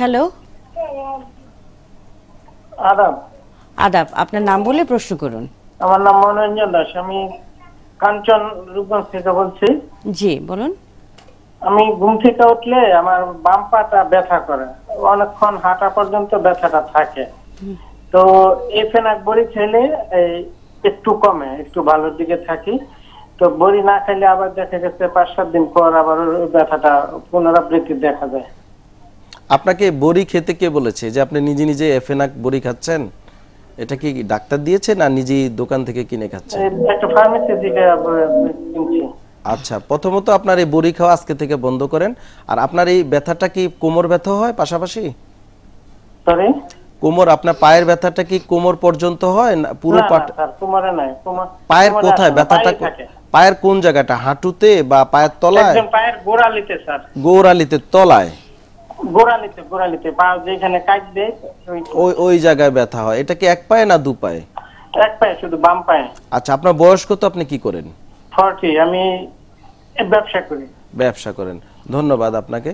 Hello আদাব আদাব আপনার নাম বলে প্রশ্ন করুন আমার নাম মনোরঞ্জন দাস আমি কাঞ্চন রূপগঞ্জ থেকে বলছি জি বলুন আমি ঘুম থেকে উঠলে আমার বাম পাটা ব্যথা করে অনেকক্ষণ হাঁটা পর্যন্ত ব্যথাটা থাকে তো এই ফেনাক বড়ি খেলে একটু কমে একটু ভালোর দিকে থাকি তো বড়ি না খেলে আবার দেখা গেছে পাঁচ সাত দিন পর আবার ব্যথাটা পুনরাবৃত্তি দেখা যায় আপনাকে বড়ি খেতে কে বলেছে যে আপনি নিজে নিজে এফেনাক বড়ি খাচ্ছেন এটা কি ডাক্তার দিয়েছে না নিজেই দোকান থেকে কিনে খাচ্ছেন একটা ফার্মেসি থেকে কিনছি আচ্ছা প্রথমত আপনার এই বড়ি খাওয়া আজকে থেকে বন্ধ করেন আর আপনার এই ব্যথাটা কি কোমর ব্যথা হয় পাশাপাশি কোমর আপনার পায়ের ব্যথাটা কি কোমর পর্যন্ত হয় না পুরো কোমরে নাই পায়ের কোথায় ব্যথাটা পায়ের কোন জায়গাটা হাঁটুতে বা পায়ের তলায় পায়ের গোড়ালিতে স্যার গোড়ালিতে তলায় গোড়ালিতে গোড়ালিতে পা যেখানে কাটবে ওই ওই জায়গায় ব্যথা হয় এটা কি এক পায়ে না দু পায়ে এক পায়ে শুধু বাম পায়ে আচ্ছা আপনার বয়স কত আপনি কি করেন 40 আমি ব্যবসা করি ব্যবসা করেন ধন্যবাদ আপনাকে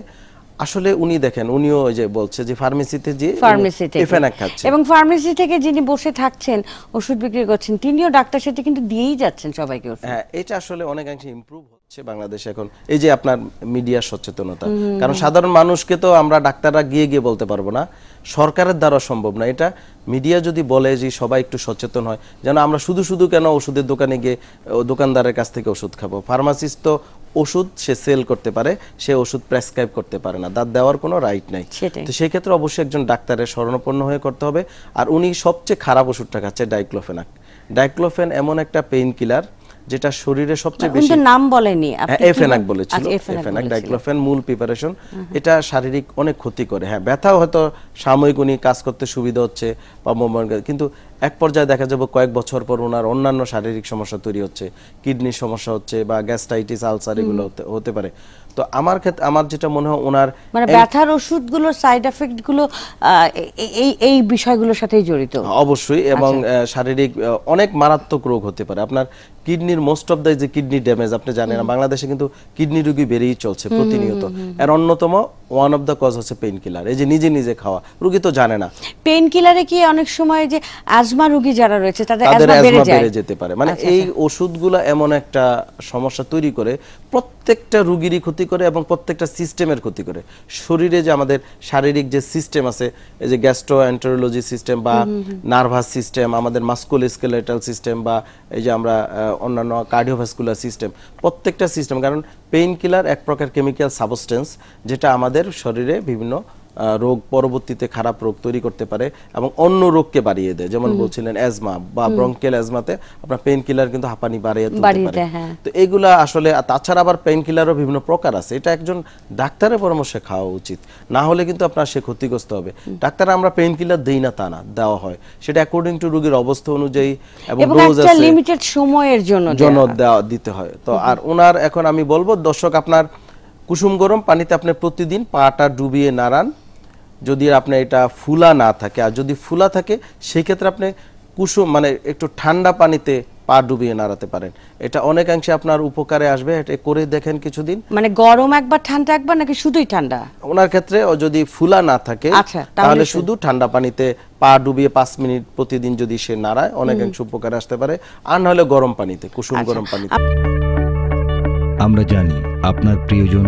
আসলে উনি দেখেন উনিও ওই যে বলছে যে ফার্মেসিতে যে ফার্মেসিতে খাচ্ছে এবং ফার্মেসি থেকে যিনি বসে থাকছেন ওষুধ বিক্রি করছেন তিনিও ডাক্তার সাথে কিন্তু দিয়েই যাচ্ছেন সবাইকে হ্যাঁ এটা আসলে অনেকাংশে ইমপ্রুভ হচ্ছে বাংলাদেশে এখন এই যে আপনার মিডিয়া সচেতনতা কারণ সাধারণ মানুষকে তো আমরা ডাক্তাররা গিয়ে গিয়ে বলতে পারবো না সরকারের দ্বারা সম্ভব না এটা মিডিয়া যদি বলে যে সবাই একটু সচেতন হয় যেন আমরা শুধু শুধু কেন ওষুধের দোকানে গিয়ে দোকানদারের কাছ থেকে ওষুধ খাবো ফার্মাসিস্ট তো ওষুধ সে সেল করতে পারে সে ওষুধ প্রেসক্রাইব করতে পারে না দাঁত দেওয়ার কোনো রাইট নাই তো সেই ক্ষেত্রে অবশ্যই একজন ডাক্তারের স্মরণপন্ন হয়ে করতে হবে আর উনি সবচেয়ে খারাপ ওষুধটা খাচ্ছে ডাইক্লোফেনাক ডাইক্লোফেন এমন একটা পেইন কিলার যেটা শরীরে সবচেয়ে বেশি নাম বলেনি হ্যাঁ, এফেনাক বলেছিল আচ্ছা, এফেনাক ডাইক্লোফেন মূল প্রিপারেশন এটা শারীরিক অনেক ক্ষতি করে হ্যাঁ ব্যথা হয়তো সাময়িক উনি কাজ করতে সুবিধা হচ্ছে বা কিন্তু এক পর্যায়ে দেখা যাবে কয়েক বছর পর ওনার অন্যান্য শারীরিক সমস্যা তৈরি হচ্ছে কিডনির সমস্যা হচ্ছে বা গ্যাস্ট্রাইটিস আলসার এগুলো হতে পারে তো আমার ক্ষেত্রে আমার যেটা মনে হয় ওনার মানে ব্যথার ওষুধগুলো সাইড এফেক্ট গুলো এই এই বিষয়গুলোর সাথেই জড়িত অবশ্যই এবং আচ্ছা। শারীরিক অনেক মারাত্মক রোগ হতে পারে আপনার কিডনির মোস্ট অফ দ্য যে কিডনি ড্যামেজ আপনি জানেন বাংলাদেশে কিন্তু কিডনি রোগী বেড়েই চলছে প্রতিনিয়ত এর অন্যতম ওয়ান অফ দ্য কজ হচ্ছে পেইন কিলার এই যে নিজে নিজে খাওয়া রোগী তো জানে না পেইন কিলারে কি অনেক সময় যে অ্যাজ অ্যাজমা রোগী যারা রয়েছে তাদের অ্যাজমা বেড়ে যেতে পারে মানে আচ্ছা, এই আচ্ছা। ওষুধগুলো এমন একটা সমস্যা তৈরি করে প্রত্যেকটা রোগীরই ক্ষতি করে এবং প্রত্যেকটা সিস্টেমের ক্ষতি করে শরীরে যে আমাদের শারীরিক যে সিস্টেম আছে এই যে গ্যাস্ট্রোএন্টারোলজি সিস্টেম বা নার্ভাস সিস্টেম আমাদের মাস্কুলোস্কেলেটাল সিস্টেম বা এই যে আমরা অন্যান্য কার্ডিওভাস্কুলার সিস্টেম প্রত্যেকটা সিস্টেম কারণ পেইন কিলার এক প্রকার কেমিক্যাল সাবস্টেন্স যেটা আমাদের শরীরে বিভিন্ন রোগ পরবর্তীতে খারাপ রোগ তৈরি করতে পারে এবং অন্য রোগকে বাড়িয়ে দেয় যেমন বলছিলেন অ্যাজমা বা ব্রঙ্কেল অ্যাজমাতে আপনার পেইন কিলার কিন্তু হাঁপানি বাড়িয়ে তুলতে পারে হ্যাঁ। তো এগুলা আসলে তাছাড়া আবার পেইন কিলারও বিভিন্ন প্রকার আছে এটা একজন ডাক্তারের পরামর্শে খাওয়া উচিত না হলে কিন্তু আপনার সে ক্ষতিগ্রস্ত হবে ডাক্তার আমরা পেইন কিলার দেই না তা না দেওয়া হয় সেটা অ্যাকর্ডিং টু রোগীর অবস্থা অনুযায়ী এবং ডোজ আছে লিমিটেড সময়ের জন্য জন্য দেওয়া দিতে হয় তো আর ওনার এখন আমি বলবো দর্শক আপনার কুসুম গরম পানিতে আপনি প্রতিদিন পাটা ডুবিয়ে নাড়ান যদি আপনার এটা ফুলা না থাকে আর যদি ফুলা থাকে সেই ক্ষেত্রে আপনি কুসুম মানে একটু ঠান্ডা পানিতে পা ডুবিয়ে নাড়াতে পারেন এটা অনেকাংশে আপনার উপকারে আসবে এটা করে দেখেন কিছুদিন মানে গরম একবার ঠান্ডা একবার নাকি শুধুই ঠান্ডা ওনার ক্ষেত্রে যদি ফুলা না থাকে আচ্ছা, তাহলে শুধু ঠান্ডা পানিতে পা ডুবিয়ে পাঁচ মিনিট প্রতিদিন যদি সে নাড়ায় অনেকাংশে উপকারে আসতে পারে আর নাহলে গরম পানিতে কুসুম আচ্ছা। গরম পানিতে আমরা জানি আপনার প্রিয়জন